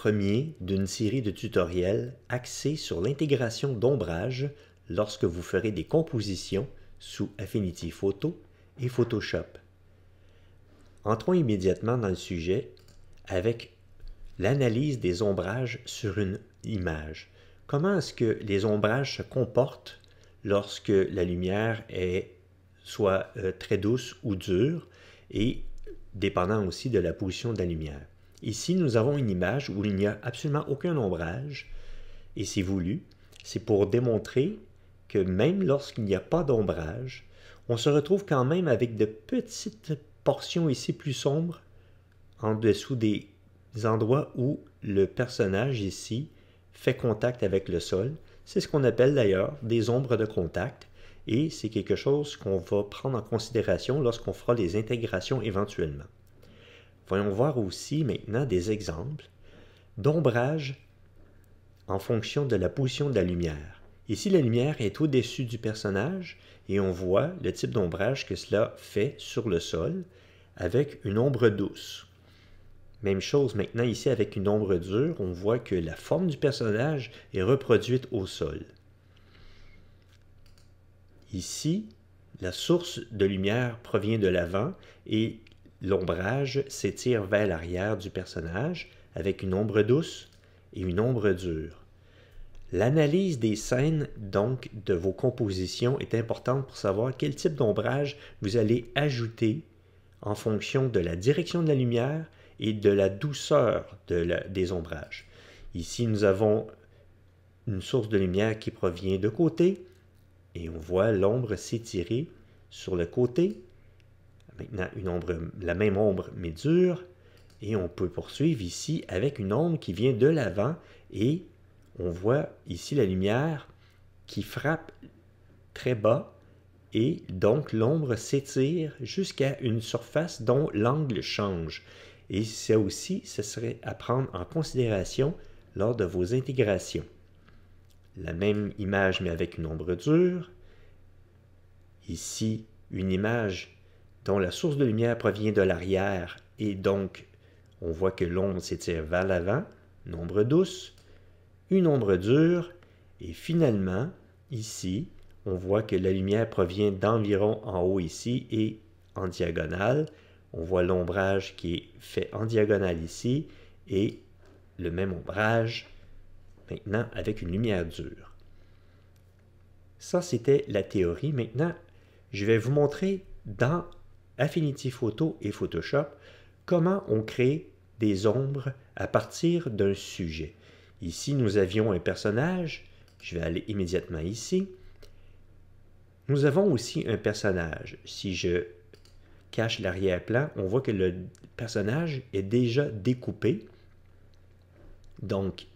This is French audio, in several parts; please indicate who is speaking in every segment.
Speaker 1: premier d'une série de tutoriels axés sur l'intégration d'ombrage lorsque vous ferez des compositions sous Affinity Photo et Photoshop. Entrons immédiatement dans le sujet avec l'analyse des ombrages sur une image. Comment est-ce que les ombrages se comportent lorsque la lumière est soit euh, très douce ou dure et dépendant aussi de la position de la lumière. Ici, nous avons une image où il n'y a absolument aucun ombrage, et c'est voulu, c'est pour démontrer que même lorsqu'il n'y a pas d'ombrage, on se retrouve quand même avec de petites portions ici plus sombres en dessous des endroits où le personnage ici fait contact avec le sol. C'est ce qu'on appelle d'ailleurs des ombres de contact et c'est quelque chose qu'on va prendre en considération lorsqu'on fera les intégrations éventuellement. Voyons voir aussi maintenant des exemples d'ombrage en fonction de la position de la lumière. Ici, la lumière est au-dessus du personnage et on voit le type d'ombrage que cela fait sur le sol avec une ombre douce. Même chose maintenant ici avec une ombre dure, on voit que la forme du personnage est reproduite au sol. Ici, la source de lumière provient de l'avant et l'ombrage s'étire vers l'arrière du personnage avec une ombre douce et une ombre dure. L'analyse des scènes, donc, de vos compositions est importante pour savoir quel type d'ombrage vous allez ajouter en fonction de la direction de la lumière et de la douceur des ombrages. Ici, nous avons une source de lumière qui provient de côté et on voit l'ombre s'étirer sur le côté Maintenant, une ombre, la même ombre, mais dure. Et on peut poursuivre ici avec une ombre qui vient de l'avant et on voit ici la lumière qui frappe très bas et donc l'ombre s'étire jusqu'à une surface dont l'angle change. Et ça aussi, ce serait à prendre en considération lors de vos intégrations. La même image mais avec une ombre dure. Ici, une image dont la source de lumière provient de l'arrière et donc on voit que l'ombre s'étire vers l'avant, ombre douce, une ombre dure et finalement, ici, on voit que la lumière provient d'environ en haut ici et en diagonale. On voit l'ombrage qui est fait en diagonale ici et le même ombrage maintenant avec une lumière dure. Ça, c'était la théorie. Maintenant, je vais vous montrer dans Affinity Photo et Photoshop, comment on crée des ombres à partir d'un sujet. Ici, nous avions un personnage. Je vais aller immédiatement ici. Nous avons aussi un personnage. Si je cache l'arrière-plan, on voit que le personnage est déjà découpé. Donc,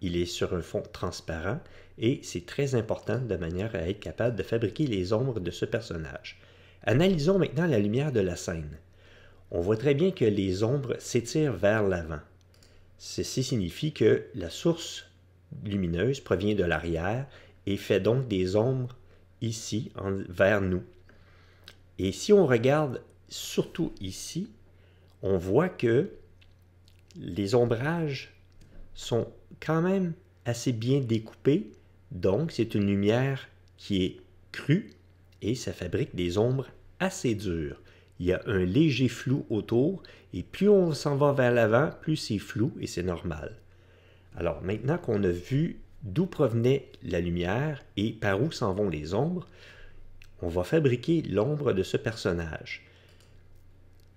Speaker 1: il est sur un fond transparent et c'est très important de manière à être capable de fabriquer les ombres de ce personnage. Analysons maintenant la lumière de la scène. On voit très bien que les ombres s'étirent vers l'avant. Ceci signifie que la source lumineuse provient de l'arrière et fait donc des ombres ici vers nous. Et si on regarde surtout ici, on voit que les ombrages sont quand même assez bien découpés, donc c'est une lumière qui est crue et ça fabrique des ombres assez dures. Il y a un léger flou autour et plus on s'en va vers l'avant, plus c'est flou et c'est normal. Alors maintenant qu'on a vu d'où provenait la lumière et par où s'en vont les ombres, on va fabriquer l'ombre de ce personnage.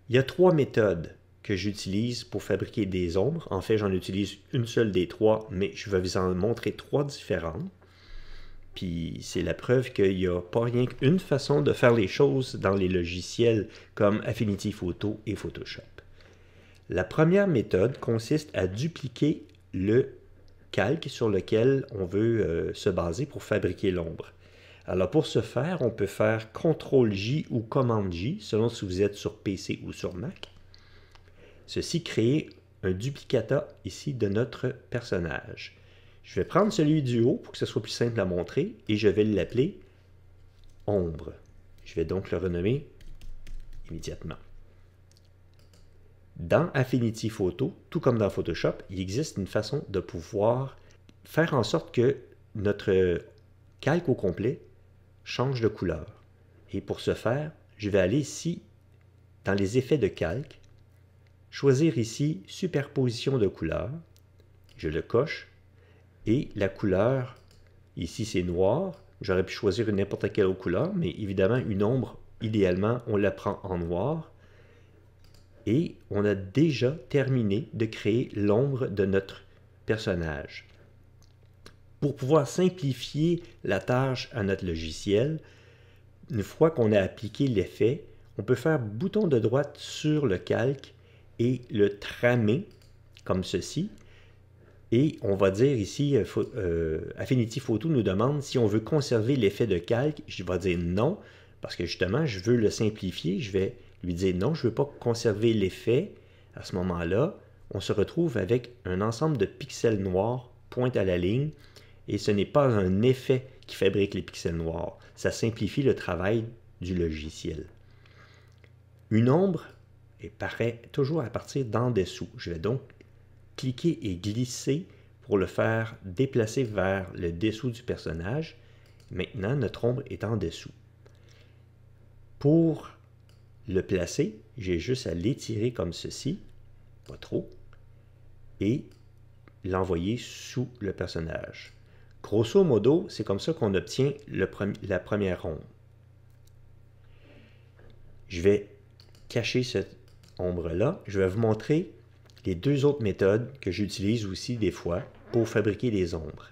Speaker 1: Il y a trois méthodes que j'utilise pour fabriquer des ombres. En fait, j'en utilise une seule des trois, mais je vais vous en montrer trois différentes. Puis c'est la preuve qu'il n'y a pas rien qu'une façon de faire les choses dans les logiciels comme Affinity Photo et Photoshop. La première méthode consiste à dupliquer le calque sur lequel on veut euh, se baser pour fabriquer l'ombre. Alors pour ce faire, on peut faire CTRL-J ou COMMAND-J, selon si vous êtes sur PC ou sur Mac. Ceci crée un duplicata ici de notre personnage. Je vais prendre celui du haut pour que ce soit plus simple à montrer et je vais l'appeler ombre. Je vais donc le renommer immédiatement. Dans Affinity Photo, tout comme dans Photoshop, il existe une façon de pouvoir faire en sorte que notre calque au complet change de couleur. Et pour ce faire, je vais aller ici dans les effets de calque, choisir ici superposition de couleurs, je le coche et la couleur, ici c'est noir. J'aurais pu choisir n'importe quelle autre couleur, mais évidemment une ombre, idéalement, on la prend en noir. Et on a déjà terminé de créer l'ombre de notre personnage. Pour pouvoir simplifier la tâche à notre logiciel, une fois qu'on a appliqué l'effet, on peut faire bouton de droite sur le calque et le tramer comme ceci. Et on va dire ici, euh, euh, Affinity Photo nous demande si on veut conserver l'effet de calque. Je vais dire non, parce que justement, je veux le simplifier. Je vais lui dire non, je ne veux pas conserver l'effet. À ce moment-là, on se retrouve avec un ensemble de pixels noirs point à la ligne. Et ce n'est pas un effet qui fabrique les pixels noirs. Ça simplifie le travail du logiciel. Une ombre et paraît toujours à partir d'en dessous. Je vais donc cliquer et glisser pour le faire déplacer vers le dessous du personnage. Maintenant, notre ombre est en dessous. Pour le placer, j'ai juste à l'étirer comme ceci, pas trop, et l'envoyer sous le personnage. Grosso modo, c'est comme ça qu'on obtient la première ombre. Je vais cacher cette ombre-là. Je vais vous montrer les deux autres méthodes que j'utilise aussi des fois pour fabriquer des ombres.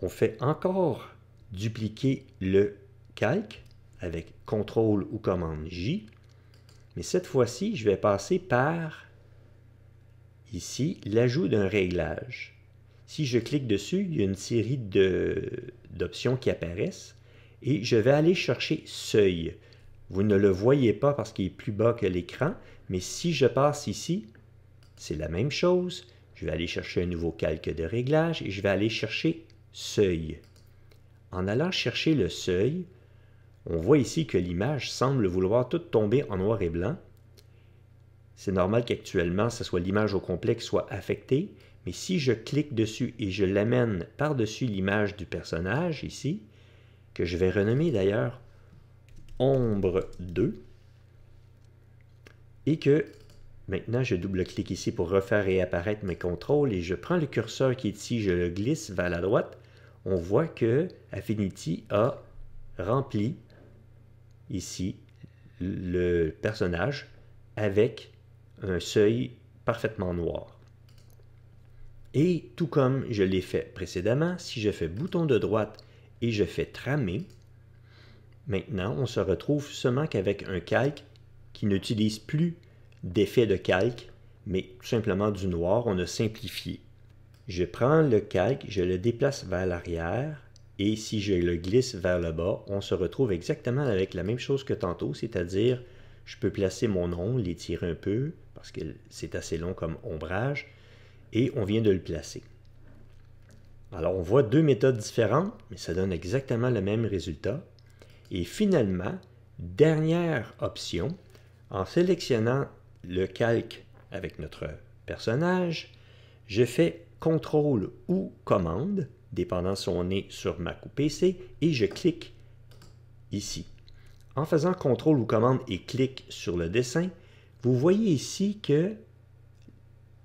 Speaker 1: On fait encore dupliquer le calque avec CTRL ou commande J, mais cette fois-ci, je vais passer par, ici, l'ajout d'un réglage. Si je clique dessus, il y a une série d'options qui apparaissent et je vais aller chercher seuil. Vous ne le voyez pas parce qu'il est plus bas que l'écran, mais si je passe ici, c'est la même chose. Je vais aller chercher un nouveau calque de réglage et je vais aller chercher seuil. En allant chercher le seuil, on voit ici que l'image semble vouloir tout tomber en noir et blanc. C'est normal qu'actuellement, ce soit l'image au complet qui soit affectée, mais si je clique dessus et je l'amène par-dessus l'image du personnage ici, que je vais renommer d'ailleurs ombre 2. Et que maintenant, je double-clique ici pour refaire apparaître mes contrôles et je prends le curseur qui est ici, je le glisse vers la droite. On voit que Affinity a rempli ici le personnage avec un seuil parfaitement noir. Et tout comme je l'ai fait précédemment, si je fais bouton de droite et je fais tramer, Maintenant, on se retrouve seulement qu'avec un calque qui n'utilise plus d'effet de calque, mais tout simplement du noir, on a simplifié. Je prends le calque, je le déplace vers l'arrière, et si je le glisse vers le bas, on se retrouve exactement avec la même chose que tantôt, c'est-à-dire je peux placer mon ongle, l'étirer un peu, parce que c'est assez long comme ombrage, et on vient de le placer. Alors on voit deux méthodes différentes, mais ça donne exactement le même résultat. Et finalement, dernière option, en sélectionnant le calque avec notre personnage, je fais contrôle ou commande, dépendant si on est sur Mac ou PC, et je clique ici. En faisant contrôle ou commande et clique sur le dessin, vous voyez ici que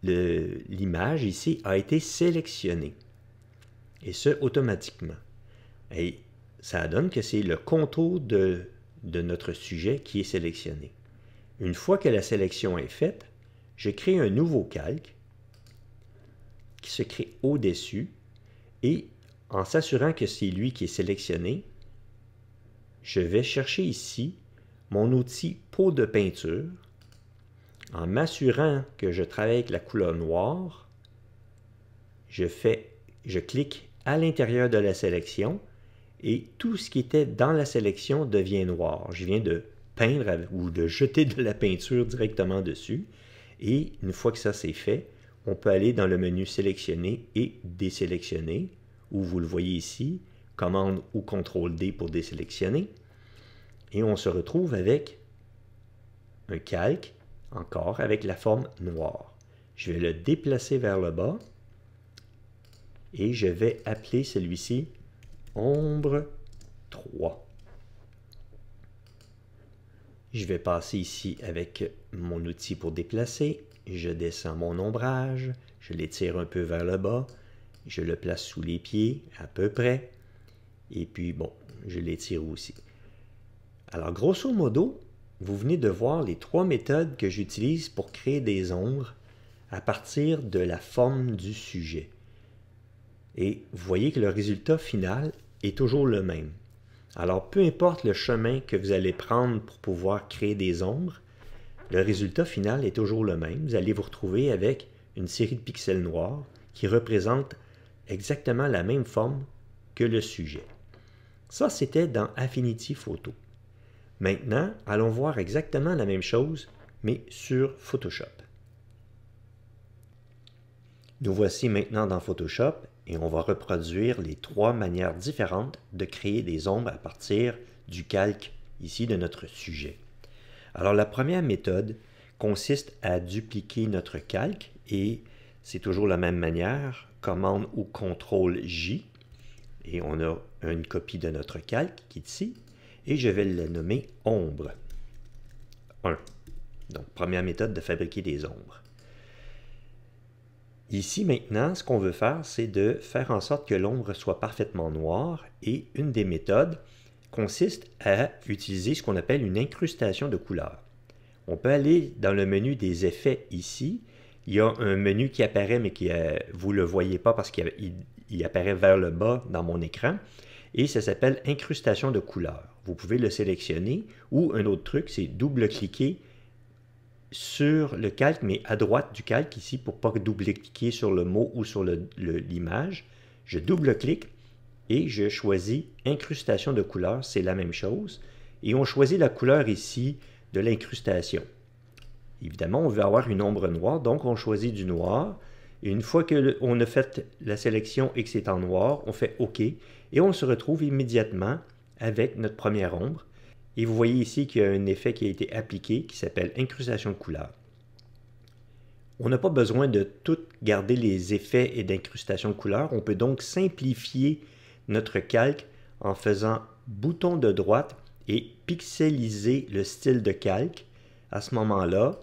Speaker 1: l'image ici a été sélectionnée. Et ce, automatiquement. Et ça donne que c'est le contour de, de notre sujet qui est sélectionné. Une fois que la sélection est faite, je crée un nouveau calque qui se crée au-dessus et en s'assurant que c'est lui qui est sélectionné, je vais chercher ici mon outil Peau de peinture en m'assurant que je travaille avec la couleur noire. Je, fais, je clique à l'intérieur de la sélection et tout ce qui était dans la sélection devient noir. Je viens de peindre ou de jeter de la peinture directement dessus. Et une fois que ça c'est fait, on peut aller dans le menu sélectionner et désélectionner, Ou vous le voyez ici, commande ou contrôle D pour désélectionner. Et on se retrouve avec un calque, encore avec la forme noire. Je vais le déplacer vers le bas et je vais appeler celui-ci ombre 3. Je vais passer ici avec mon outil pour déplacer. Je descends mon ombrage, je l'étire un peu vers le bas, je le place sous les pieds à peu près, et puis bon, je l'étire aussi. Alors grosso modo, vous venez de voir les trois méthodes que j'utilise pour créer des ombres à partir de la forme du sujet. Et vous voyez que le résultat final est toujours le même. Alors, peu importe le chemin que vous allez prendre pour pouvoir créer des ombres, le résultat final est toujours le même. Vous allez vous retrouver avec une série de pixels noirs qui représentent exactement la même forme que le sujet. Ça, c'était dans Affinity Photo. Maintenant, allons voir exactement la même chose, mais sur Photoshop. Nous voici maintenant dans Photoshop et on va reproduire les trois manières différentes de créer des ombres à partir du calque ici de notre sujet. Alors la première méthode consiste à dupliquer notre calque et c'est toujours la même manière, commande ou contrôle J et on a une copie de notre calque qui est ici et je vais le nommer ombre 1. Donc première méthode de fabriquer des ombres. Ici, maintenant, ce qu'on veut faire, c'est de faire en sorte que l'ombre soit parfaitement noire et une des méthodes consiste à utiliser ce qu'on appelle une incrustation de couleurs. On peut aller dans le menu des effets ici. Il y a un menu qui apparaît, mais qui, euh, vous ne le voyez pas parce qu'il apparaît vers le bas dans mon écran. Et ça s'appelle incrustation de couleurs. Vous pouvez le sélectionner ou un autre truc, c'est double-cliquer sur le calque, mais à droite du calque ici, pour ne pas double-cliquer sur le mot ou sur l'image, je double-clique et je choisis incrustation de couleur, c'est la même chose. Et on choisit la couleur ici de l'incrustation. Évidemment, on veut avoir une ombre noire, donc on choisit du noir. une fois qu'on a fait la sélection et que c'est en noir, on fait OK. Et on se retrouve immédiatement avec notre première ombre. Et vous voyez ici qu'il y a un effet qui a été appliqué qui s'appelle incrustation de couleur. On n'a pas besoin de tout garder les effets et d'incrustation de couleur. On peut donc simplifier notre calque en faisant bouton de droite et pixeliser le style de calque. À ce moment-là,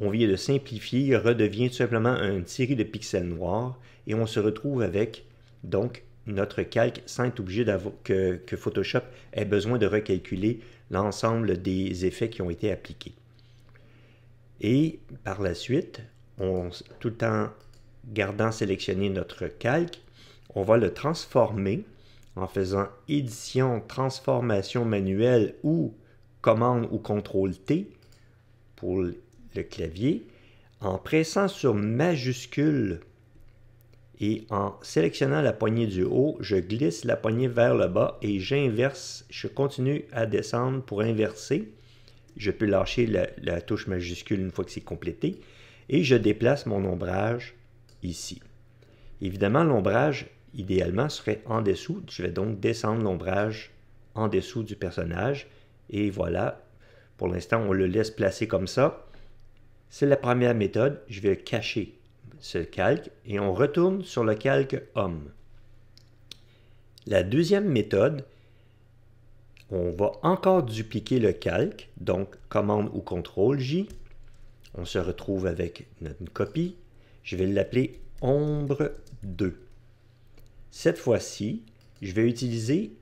Speaker 1: on vient de simplifier, il redevient tout simplement une série de pixels noirs et on se retrouve avec donc notre calque sans être obligé que, Photoshop ait besoin de recalculer l'ensemble des effets qui ont été appliqués. Et par la suite, tout en gardant sélectionné notre calque, on va le transformer en faisant édition, transformation manuelle ou commande ou contrôle T pour le clavier, en pressant sur majuscule et en sélectionnant la poignée du haut, je glisse la poignée vers le bas et j'inverse, je continue à descendre pour inverser. Je peux lâcher la, touche majuscule une fois que c'est complété. Et je déplace mon ombrage ici. Évidemment, l'ombrage, idéalement, serait en dessous. Je vais donc descendre l'ombrage en dessous du personnage. Et voilà, pour l'instant, on le laisse placer comme ça. C'est la première méthode. Je vais le cacher ce calque et on retourne sur le calque homme. La deuxième méthode, on va encore dupliquer le calque, donc commande ou contrôle J. On se retrouve avec notre copie. Je vais l'appeler ombre 2. Cette fois-ci, je vais utiliser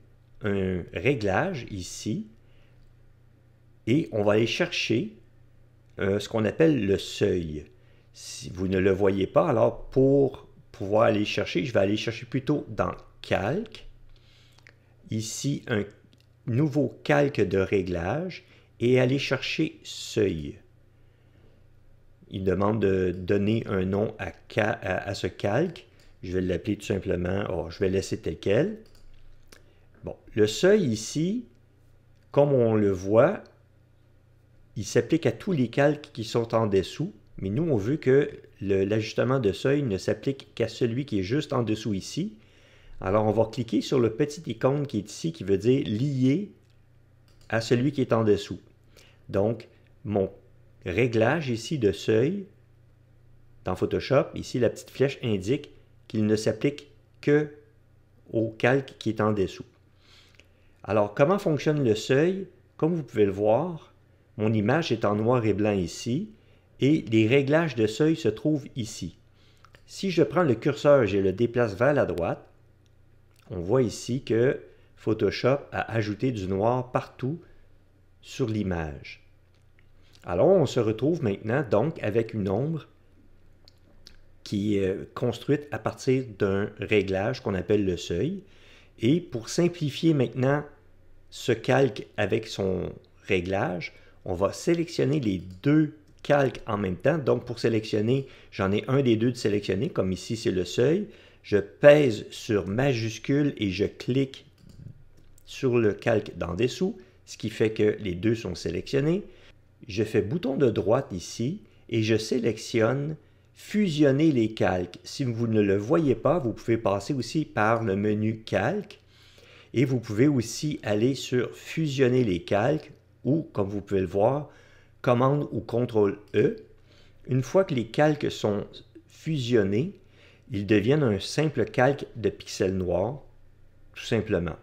Speaker 1: un réglage ici et on va aller chercher euh, ce qu'on appelle le seuil. Si vous ne le voyez pas, alors pour pouvoir aller chercher, je vais aller chercher plutôt dans Calque. Ici, un nouveau calque de réglage et aller chercher Seuil. Il demande de donner un nom à, ce calque. Je vais l'appeler tout simplement, oh, je vais laisser tel quel. Bon, le seuil ici, comme on le voit, il s'applique à tous les calques qui sont en dessous mais nous, on veut que l'ajustement de seuil ne s'applique qu'à celui qui est juste en dessous ici. Alors, on va cliquer sur le petit icône qui est ici, qui veut dire « lié à celui qui est en dessous ». Donc, mon réglage ici de seuil, dans Photoshop, ici, la petite flèche indique qu'il ne s'applique que au calque qui est en dessous. Alors, comment fonctionne le seuil? Comme vous pouvez le voir, mon image est en noir et blanc ici et les réglages de seuil se trouvent ici. Si je prends le curseur et je le déplace vers la droite, on voit ici que Photoshop a ajouté du noir partout sur l'image. Alors, on se retrouve maintenant donc avec une ombre qui est euh, construite à partir d'un réglage qu'on appelle le seuil. Et pour simplifier maintenant ce calque avec son réglage, on va sélectionner les deux calque en même temps. Donc, pour sélectionner, j'en ai un des deux de sélectionner, comme ici, c'est le seuil. Je pèse sur majuscule et je clique sur le calque d'en dessous, ce qui fait que les deux sont sélectionnés. Je fais bouton de droite ici et je sélectionne fusionner les calques. Si vous ne le voyez pas, vous pouvez passer aussi par le menu calque et vous pouvez aussi aller sur fusionner les calques ou, comme vous pouvez le voir, commande ou contrôle E. Une fois que les calques sont fusionnés, ils deviennent un simple calque de pixels noirs, tout simplement.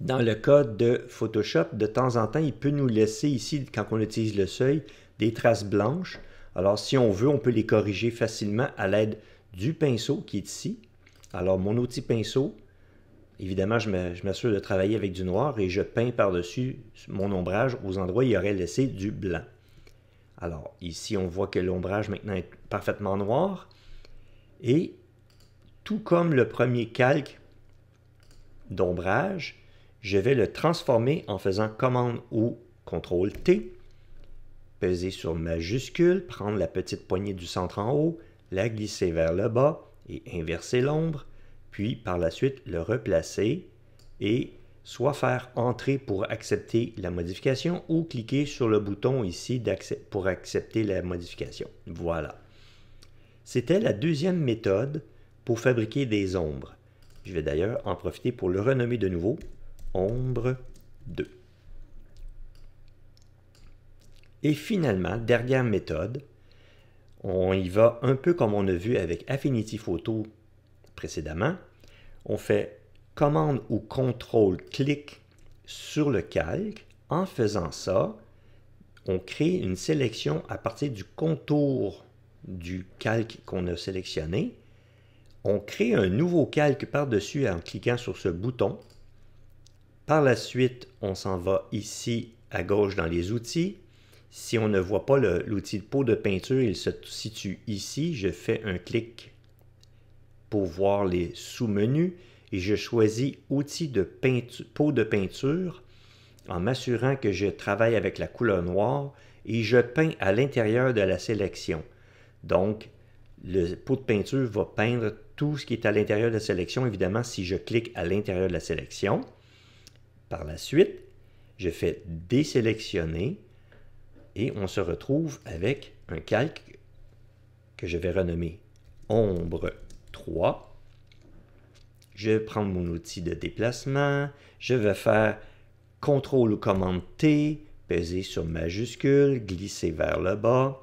Speaker 1: Dans le cas de Photoshop, de temps en temps, il peut nous laisser ici, quand on utilise le seuil, des traces blanches. Alors, si on veut, on peut les corriger facilement à l'aide du pinceau qui est ici. Alors, mon outil pinceau, évidemment, je m'assure de travailler avec du noir et je peins par-dessus mon ombrage aux endroits où il aurait laissé du blanc. Alors, ici, on voit que l'ombrage maintenant est parfaitement noir. Et tout comme le premier calque d'ombrage, je vais le transformer en faisant commande ou CTRL T, peser sur majuscule, prendre la petite poignée du centre en haut, la glisser vers le bas et inverser l'ombre, puis par la suite le replacer et soit faire Entrer pour accepter la modification ou cliquer sur le bouton ici pour accepter la modification. Voilà. C'était la deuxième méthode pour fabriquer des ombres. Je vais d'ailleurs en profiter pour le renommer de nouveau Ombre 2. Et finalement, dernière méthode, on y va un peu comme on a vu avec Affinity Photo précédemment, on fait commande ou contrôle clic sur le calque. En faisant ça, on crée une sélection à partir du contour du calque qu'on a sélectionné. On crée un nouveau calque par-dessus en cliquant sur ce bouton. Par la suite, on s'en va ici à gauche dans les outils. Si on ne voit pas l'outil de peau de peinture, il se situe ici. Je fais un clic pour voir les sous-menus et je choisis outils de peinture, peau de peinture en m'assurant que je travaille avec la couleur noire et je peins à l'intérieur de la sélection. Donc, le pot de peinture va peindre tout ce qui est à l'intérieur de la sélection, évidemment, si je clique à l'intérieur de la sélection. Par la suite, je fais désélectionner et on se retrouve avec un calque que je vais renommer ombre. Je vais prendre mon outil de déplacement. Je vais faire CTRL ou CMD T, peser sur majuscule, glisser vers le bas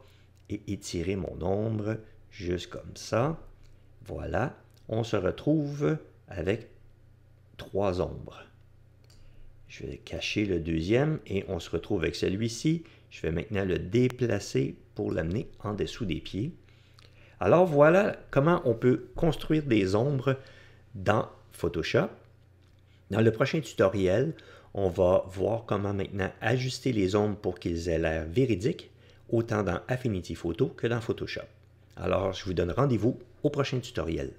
Speaker 1: et étirer mon ombre juste comme ça. Voilà, on se retrouve avec trois ombres. Je vais cacher le deuxième et on se retrouve avec celui-ci. Je vais maintenant le déplacer pour l'amener en dessous des pieds. Alors voilà comment on peut construire des ombres dans Photoshop. Dans le prochain tutoriel, on va voir comment maintenant ajuster les ombres pour qu'ils aient l'air véridiques, autant dans Affinity Photo que dans Photoshop. Alors, je vous donne rendez-vous au prochain tutoriel.